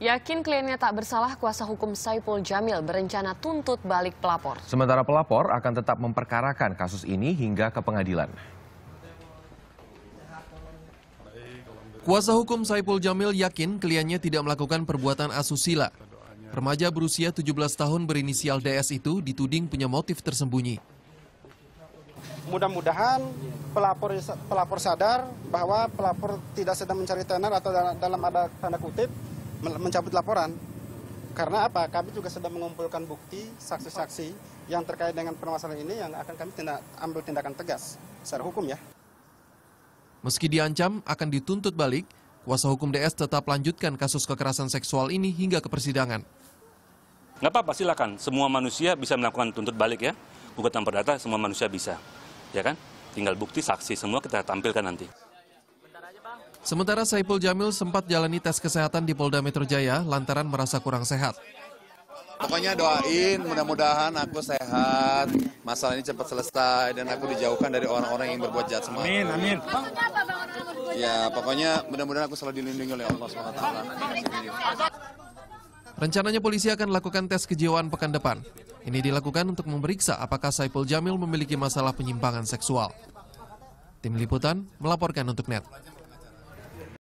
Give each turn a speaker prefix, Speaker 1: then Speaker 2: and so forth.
Speaker 1: Yakin kliennya tak bersalah, kuasa hukum Saipul Jamil berencana tuntut balik pelapor.
Speaker 2: Sementara pelapor akan tetap memperkarakan kasus ini hingga ke pengadilan. Kuasa hukum Saipul Jamil yakin kliennya tidak melakukan perbuatan asusila. Remaja berusia 17 tahun berinisial DS itu dituding punya motif tersembunyi.
Speaker 1: Mudah-mudahan pelapor pelapor sadar bahwa pelapor tidak sedang mencari tenar atau dalam ada tanda kutip mencabut laporan. Karena apa? Kami juga sedang mengumpulkan bukti saksi-saksi yang terkait dengan permasalahan ini yang akan kami tindak, ambil tindakan tegas secara hukum ya.
Speaker 2: Meski diancam akan dituntut balik, kuasa hukum DS tetap lanjutkan kasus kekerasan seksual ini hingga ke persidangan.
Speaker 3: Nggak apa-apa, silakan. Semua manusia bisa melakukan tuntut balik ya. Gugatan perdata semua manusia bisa. Ya kan? Tinggal bukti, saksi, semua kita tampilkan nanti.
Speaker 2: Sementara Saipul Jamil sempat jalani tes kesehatan di Polda Metro Jaya lantaran merasa kurang sehat.
Speaker 4: Pokoknya doain mudah-mudahan aku sehat, masalah ini cepat selesai dan aku dijauhkan dari orang-orang yang berbuat jahat semua. Amin, amin. Ya, pokoknya mudah-mudahan aku selalu dilindungi oleh Allah SWT.
Speaker 2: Rencananya polisi akan lakukan tes kejiwaan pekan depan. Ini dilakukan untuk memeriksa apakah Saipul Jamil memiliki masalah penyimpangan seksual. Tim Liputan melaporkan untuk NET.